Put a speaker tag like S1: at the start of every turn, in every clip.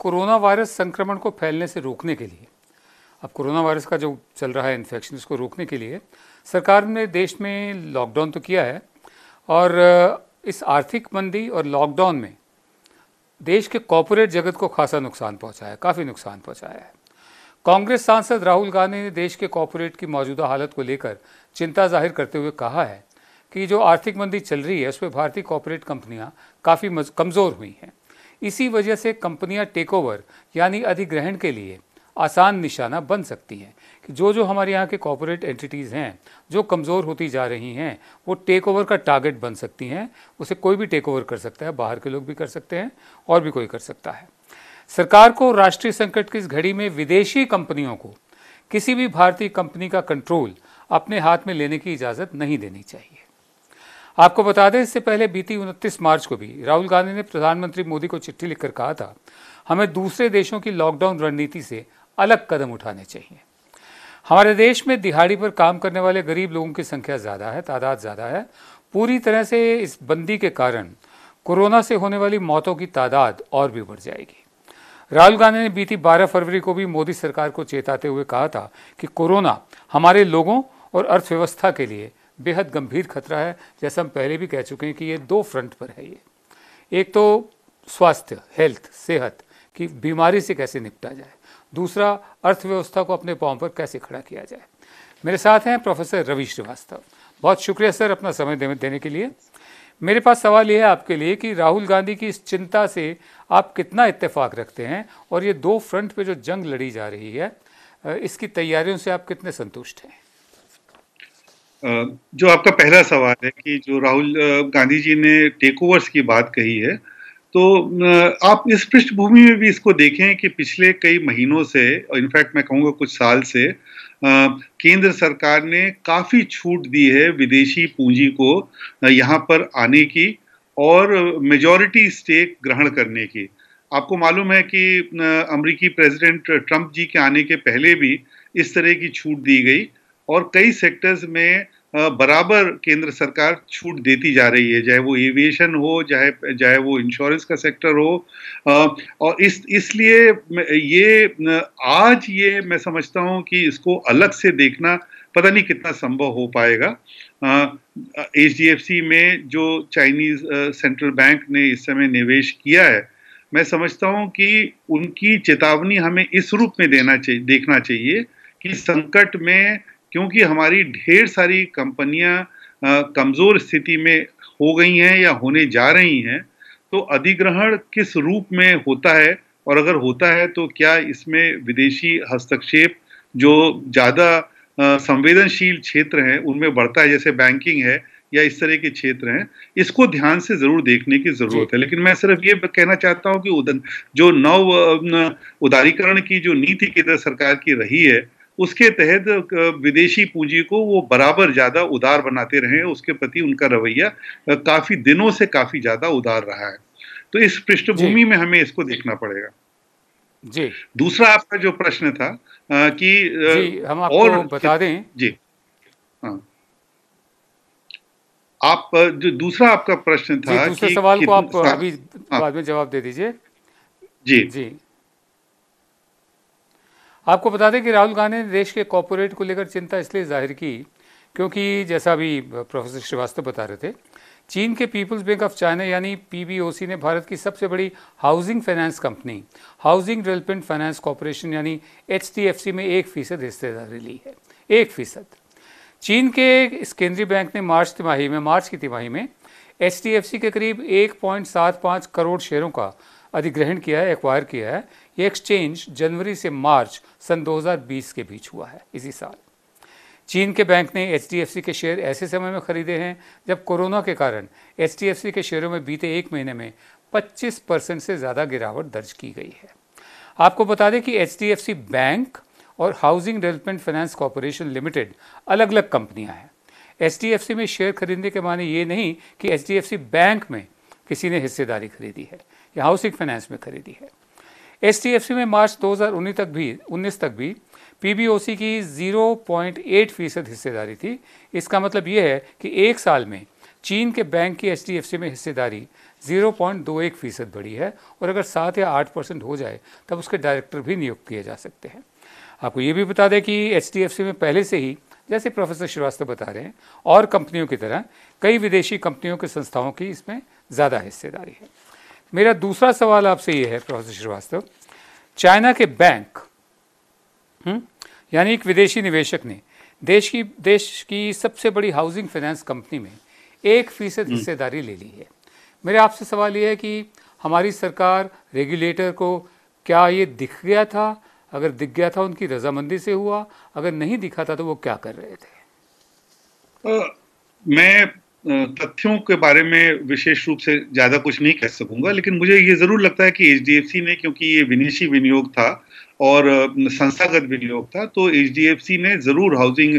S1: Corona virus संक्रमण को फैलने से रोकने के लिए अब कोरोना वायरस का जो चल रहा है इन्फेक्शन उसको रोकने के लिए सरकार ने देश में लॉकडाउन तो किया है और इस आर्थिक मंदी और लॉकडाउन में देश के कॉरपोरेट जगत को खासा नुकसान पहुंचाया है काफ़ी नुकसान पहुंचाया है कांग्रेस सांसद राहुल गांधी ने देश के कॉरपोरेट की मौजूदा हालत को लेकर चिंता जाहिर करते हुए कहा है कि जो आर्थिक मंदी चल रही है उसमें भारतीय कॉरपोरेट कंपनियां काफ़ी कमज़ोर हुई हैं इसी वजह से कंपनियां टेकओवर यानी अधिग्रहण के लिए आसान निशाना बन सकती हैं कि जो जो हमारे यहाँ के कॉपोरेट एंटिटीज़ हैं जो कमज़ोर होती जा रही हैं वो टेक ओवर का टारगेट बन सकती हैं उसे कोई भी टेक ओवर कर सकता है बाहर के लोग भी कर सकते हैं और भी कोई कर सकता है सरकार को राष्ट्रीय संकट की इस घड़ी में विदेशी कंपनियों को किसी भी भारतीय कंपनी का कंट्रोल अपने हाथ में लेने की इजाज़त नहीं देनी चाहिए आपको बता दें इससे पहले बीती उनतीस मार्च को भी राहुल गांधी ने प्रधानमंत्री मोदी को चिट्ठी लिखकर कहा था हमें दूसरे देशों की लॉकडाउन रणनीति से अलग कदम उठाने चाहिए हमारे देश में दिहाड़ी पर काम करने वाले गरीब लोगों की संख्या ज़्यादा है तादाद ज़्यादा है पूरी तरह से इस बंदी के कारण कोरोना से होने वाली मौतों की तादाद और भी बढ़ जाएगी राहुल गांधी ने बीती 12 फरवरी को भी मोदी सरकार को चेताते हुए कहा था कि कोरोना हमारे लोगों और अर्थव्यवस्था के लिए बेहद गंभीर खतरा है जैसा हम पहले भी कह चुके हैं कि ये दो फ्रंट पर है ये एक तो स्वास्थ्य हेल्थ सेहत कि बीमारी से कैसे निपटा जाए दूसरा अर्थव्यवस्था को अपने पाँव पर कैसे खड़ा किया जाए मेरे साथ हैं प्रोफेसर रवि श्रीवास्तव बहुत शुक्रिया सर अपना समय देने के लिए मेरे पास सवाल यह है आपके लिए कि राहुल गांधी की इस चिंता से आप कितना इत्तेफाक रखते हैं और ये दो फ्रंट पे जो जंग लड़ी जा रही है इसकी तैयारियों से आप कितने संतुष्ट हैं
S2: जो आपका पहला सवाल है कि जो राहुल गांधी जी ने टेक ओवर्स की बात कही है तो आप इस पृष्ठभूमि में भी इसको देखें कि पिछले कई महीनों से इनफैक्ट मैं कहूँगा कुछ साल से केंद्र सरकार ने काफ़ी छूट दी है विदेशी पूंजी को यहाँ पर आने की और मेजॉरिटी स्टेक ग्रहण करने की आपको मालूम है कि अमरीकी प्रेसिडेंट ट्रंप जी के आने के पहले भी इस तरह की छूट दी गई और कई सेक्टर्स में बराबर केंद्र सरकार छूट देती जा रही है चाहे वो एविएशन हो चाहे चाहे वो इंश्योरेंस का सेक्टर हो और इस इसलिए ये आज ये मैं समझता हूँ कि इसको अलग से देखना पता नहीं कितना संभव हो पाएगा एच डी एफ सी में जो चाइनीज सेंट्रल बैंक ने इस समय निवेश किया है मैं समझता हूँ कि उनकी चेतावनी हमें इस रूप में देना चाहिए देखना चाहिए कि संकट में क्योंकि हमारी ढेर सारी कंपनियां कमज़ोर स्थिति में हो गई हैं या होने जा रही हैं तो अधिग्रहण किस रूप में होता है और अगर होता है तो क्या इसमें विदेशी हस्तक्षेप जो ज़्यादा संवेदनशील क्षेत्र हैं उनमें बढ़ता है जैसे बैंकिंग है या इस तरह के क्षेत्र हैं इसको ध्यान से जरूर देखने की जरूरत है लेकिन मैं सिर्फ ये कहना चाहता हूँ कि उदन, जो नव उदारीकरण की जो नीति केंद्र सरकार की रही है उसके तहत विदेशी पूंजी को वो बराबर ज़्यादा उदार बनाते रहे उसके प्रति उनका रवैया काफ़ी दिनों से काफ़ी ज़्यादा उदार रहा है तो इस पृष्ठभूमि में हमें इसको देखना पड़ेगा जी दूसरा आपका जो प्रश्न था आ, कि जी, हम आपको और बता दें जी हाँ। आप जो दूसरा आपका प्रश्न था दूसरे कि, सवाल कि, को आप अभी हाँ। बाद में जवाब दे दीजिए जी जी
S1: आपको बता दें कि राहुल गांधी ने देश के कॉरपोरेट को लेकर चिंता इसलिए जाहिर की क्योंकि जैसा अभी प्रोफेसर श्रीवास्तव बता रहे थे चीन के पीपल्स बैंक ऑफ चाइना यानी पीबीओसी ने भारत की सबसे बड़ी housing finance company housing development finance corporation यानी एच में एक फीसद हिस्सेदारी ली है एक फीसद चीन के इस केंद्रीय बैंक ने मार्च तिमाही में मार्च की तिमाही में एच के करीब एक करोड़ शेयरों का अधिग्रहण किया है एक्वायर किया है ये एक्सचेंज जनवरी से मार्च सन 2020 के बीच हुआ है इसी साल चीन के बैंक ने एच के शेयर ऐसे समय में खरीदे हैं जब कोरोना के कारण एच के शेयरों में बीते एक महीने में 25 परसेंट से ज़्यादा गिरावट दर्ज की गई है आपको बता दें कि एच बैंक और housing development finance corporation limited अलग अलग कंपनियां हैं एच में शेयर खरीदने के माने ये नहीं कि एच बैंक में किसी ने हिस्सेदारी खरीदी है या हाउसिंग फाइनेंस में खरीदी है एच में मार्च 2019 तक भी उन्नीस तक भी सी की 0.8 फीसद हिस्सेदारी थी इसका मतलब ये है कि एक साल में चीन के बैंक की एच में हिस्सेदारी 0.21 फीसद बढ़ी है और अगर सात या आठ परसेंट हो जाए तब उसके डायरेक्टर भी नियुक्त किए जा सकते हैं आपको ये भी बता दें कि एच में पहले से ही जैसे प्रोफेसर श्रीवास्तव बता रहे हैं और कंपनियों की तरह कई विदेशी कंपनियों के संस्थाओं की इसमें ज़्यादा हिस्सेदारी है मेरा दूसरा सवाल आपसे ये है प्रोफेसर श्रीवास्तव चाइना के बैंक हम्म, यानी एक विदेशी निवेशक ने देश की देश की सबसे बड़ी हाउसिंग फाइनेंस कंपनी में एक फीसद हम्म। हिस्सेदारी ले ली है मेरे आपसे सवाल ये है कि हमारी सरकार रेगुलेटर को क्या ये दिख गया था अगर दिख गया था उनकी रजामंदी से हुआ अगर नहीं दिखा था तो वो क्या कर रहे
S2: थे आ, मैं तथ्यों के बारे में विशेष रूप से ज़्यादा कुछ नहीं कह सकूंगा लेकिन मुझे ये ज़रूर लगता है कि एच ने क्योंकि ये विदेशी विनियोग था और संस्थागत विनियोग था तो एच ने ज़रूर हाउसिंग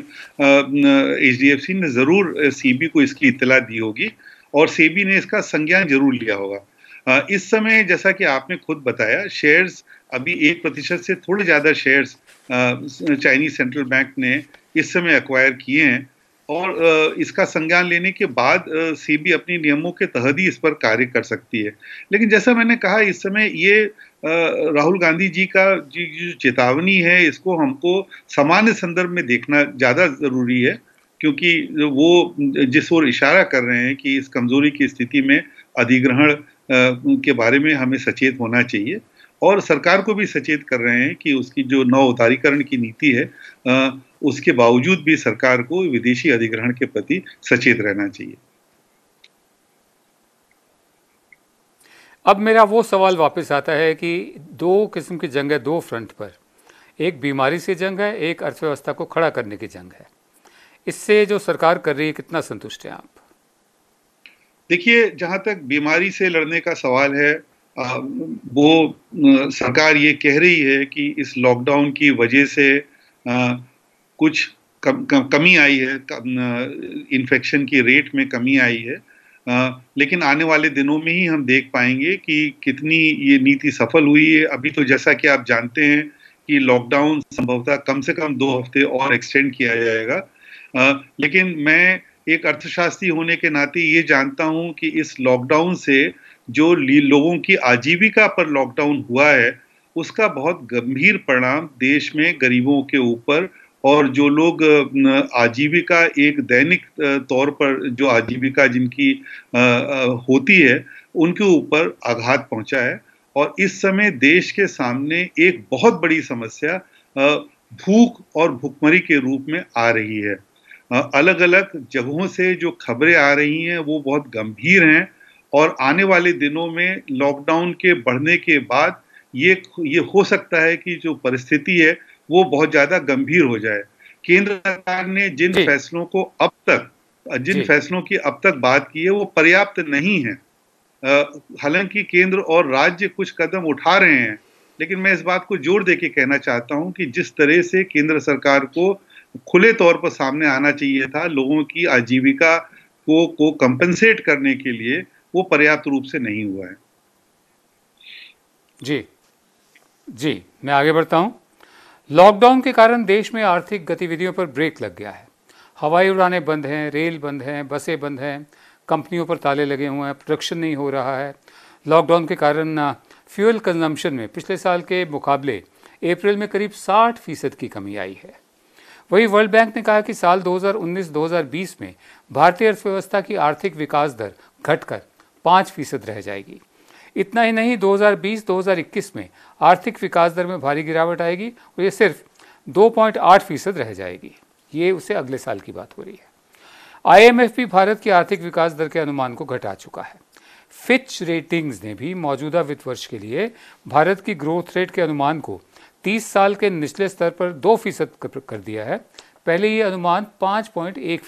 S2: एच ने ज़रूर सी को इसकी इतला दी होगी और सेबी ने इसका संज्ञान जरूर लिया होगा इस समय जैसा कि आपने खुद बताया शेयर्स अभी एक प्रतिशत से थोड़े ज़्यादा शेयर्स चाइनीज सेंट्रल बैंक ने इस समय एक्वायर किए हैं और इसका संज्ञान लेने के बाद सीबी अपने नियमों के तहत ही इस पर कार्य कर सकती है लेकिन जैसा मैंने कहा इस समय ये राहुल गांधी जी का जो चेतावनी है इसको हमको सामान्य संदर्भ में देखना ज़्यादा ज़रूरी है क्योंकि वो जिस ओर इशारा कर रहे हैं कि इस कमज़ोरी की स्थिति में अधिग्रहण के बारे में हमें सचेत होना चाहिए और सरकार को भी सचेत कर रहे हैं कि उसकी जो नौ उतारीकरण की नीति है आ, उसके बावजूद भी सरकार को विदेशी अधिग्रहण के प्रति सचेत रहना चाहिए
S1: अब मेरा वो सवाल वापस आता है कि दो किस्म की जंग है दो फ्रंट पर एक बीमारी से जंग है एक अर्थव्यवस्था को खड़ा करने की जंग है इससे जो सरकार कर रही है कितना संतुष्ट है आप
S2: देखिए जहां तक बीमारी से लड़ने का सवाल है वो सरकार ये कह रही है कि इस लॉकडाउन की वजह से कुछ कम, कम, कमी आई है इन्फेक्शन की रेट में कमी आई है लेकिन आने वाले दिनों में ही हम देख पाएंगे कि कितनी ये नीति सफल हुई है अभी तो जैसा कि आप जानते हैं कि लॉकडाउन संभवतः कम से कम दो हफ्ते और एक्सटेंड किया जाएगा लेकिन मैं एक अर्थशास्त्री होने के नाते ये जानता हूँ कि इस लॉकडाउन से जो लोगों की आजीविका पर लॉकडाउन हुआ है उसका बहुत गंभीर परिणाम देश में गरीबों के ऊपर और जो लोग आजीविका एक दैनिक तौर पर जो आजीविका जिनकी होती है उनके ऊपर आघात पहुंचा है और इस समय देश के सामने एक बहुत बड़ी समस्या भूख और भुखमरी के रूप में आ रही है अलग अलग जगहों से जो खबरें आ रही हैं वो बहुत गंभीर हैं और आने वाले दिनों में लॉकडाउन के बढ़ने के बाद ये ये हो सकता है कि जो परिस्थिति है वो बहुत ज्यादा गंभीर हो जाए केंद्र सरकार ने जिन फैसलों को अब तक जिन फैसलों की अब तक बात की है वो पर्याप्त नहीं है हालांकि केंद्र और राज्य कुछ कदम उठा रहे हैं लेकिन मैं इस बात को जोर दे के कहना चाहता हूं कि जिस तरह से केंद्र सरकार को खुले तौर पर सामने आना चाहिए था लोगों की आजीविका को को कंपनसेट करने के लिए वो पर्याप्त रूप से नहीं हुआ है
S1: जी जी मैं आगे बढ़ता हूं लॉकडाउन के कारण देश में आर्थिक गतिविधियों पर ब्रेक लग गया है हवाई उड़ाने बंद हैं रेल बंद हैं बसें बंद हैं कंपनियों पर ताले लगे हुए हैं प्रोडक्शन नहीं हो रहा है लॉकडाउन के कारण फ्यूल कंजम्पशन में पिछले साल के मुकाबले अप्रैल में करीब 60 फीसद की कमी आई है वही वर्ल्ड बैंक ने कहा कि साल 2019-2020 में भारतीय अर्थव्यवस्था की आर्थिक विकास दर घटकर पाँच फीसद रह जाएगी इतना ही नहीं 2020-2021 में आर्थिक विकास दर में भारी गिरावट आएगी और ये सिर्फ 2.8 फीसद रह जाएगी ये उसे अगले साल की बात हो रही है आईएमएफ भी भारत की आर्थिक विकास दर के अनुमान को घटा चुका है फिच रेटिंग्स ने भी मौजूदा वित्त वर्ष के लिए भारत की ग्रोथ रेट के अनुमान को 30 साल के निचले स्तर पर दो फीसद कर दिया है पहले ये अनुमान पाँच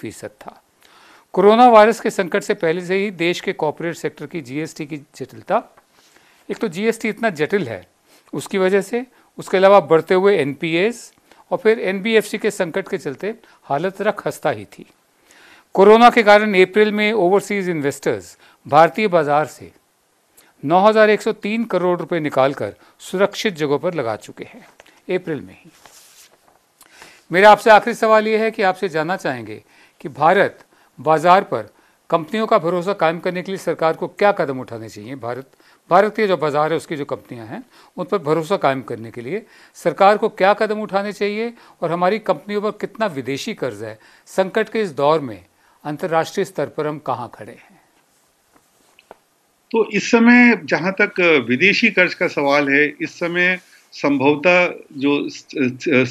S1: फीसद था कोरोना वायरस के संकट से पहले से ही देश के कॉरपोरेट सेक्टर की जीएसटी की जटिलता एक तो जीएसटी इतना जटिल है उसकी वजह से उसके अलावा बढ़ते हुए एन और फिर एन के संकट के चलते हालत जरा खस्ता ही थी कोरोना के कारण अप्रैल में ओवरसीज इन्वेस्टर्स भारतीय बाजार से 9,103 करोड़ रुपए निकालकर सुरक्षित जगहों पर लगा चुके हैं अप्रैल में ही मेरा आपसे आखिरी सवाल यह है कि आपसे जानना चाहेंगे कि भारत बाजार पर कंपनियों का भरोसा कायम करने के लिए सरकार को क्या कदम उठाने चाहिए भारत भारत के जो बाज़ार है उसकी जो कंपनियां हैं उन पर भरोसा कायम करने के लिए सरकार को क्या कदम उठाने चाहिए और हमारी कंपनियों पर कितना विदेशी कर्ज है संकट के इस दौर में अंतर्राष्ट्रीय स्तर पर हम कहाँ खड़े हैं
S2: तो इस समय जहाँ तक विदेशी कर्ज का सवाल है इस समय संभवतः जो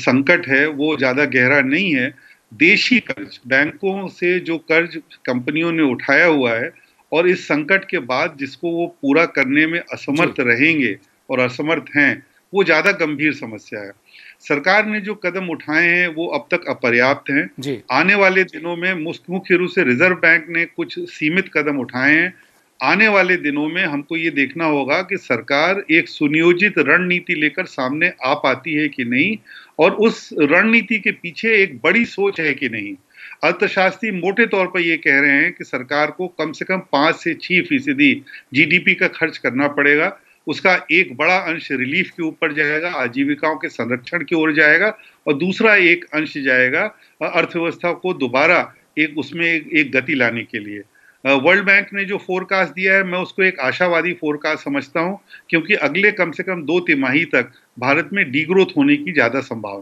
S2: संकट है वो ज़्यादा गहरा नहीं है देशी कर्ज बैंकों से जो कर्ज कंपनियों ने उठाया हुआ है और इस संकट के बाद जिसको वो पूरा करने में असमर्थ रहेंगे और असमर्थ हैं वो ज़्यादा गंभीर समस्या है सरकार ने जो कदम उठाए हैं वो अब तक अपर्याप्त हैं आने वाले दिनों में मुख्य रूप से रिजर्व बैंक ने कुछ सीमित कदम उठाए हैं आने वाले दिनों में हमको ये देखना होगा कि सरकार एक सुनियोजित रणनीति लेकर सामने आ पाती है कि नहीं और उस रणनीति के पीछे एक बड़ी सोच है कि नहीं अर्थशास्त्री मोटे तौर पर ये कह रहे हैं कि सरकार को कम से कम पाँच से छह फीसदी जीडीपी का खर्च करना पड़ेगा उसका एक बड़ा अंश रिलीफ के ऊपर जाएगा आजीविकाओं के संरक्षण की ओर जाएगा और दूसरा एक अंश जाएगा अर्थव्यवस्था को दोबारा एक उसमें एक गति लाने के लिए वर्ल्ड बैंक ने जो फोरकास्ट दिया है मैं उसको एक आशावादी फोरकास्ट समझता हूँ क्योंकि अगले कम से कम दो तिमाही तक भारत में डीग्रोथ होने की ज़्यादा संभावना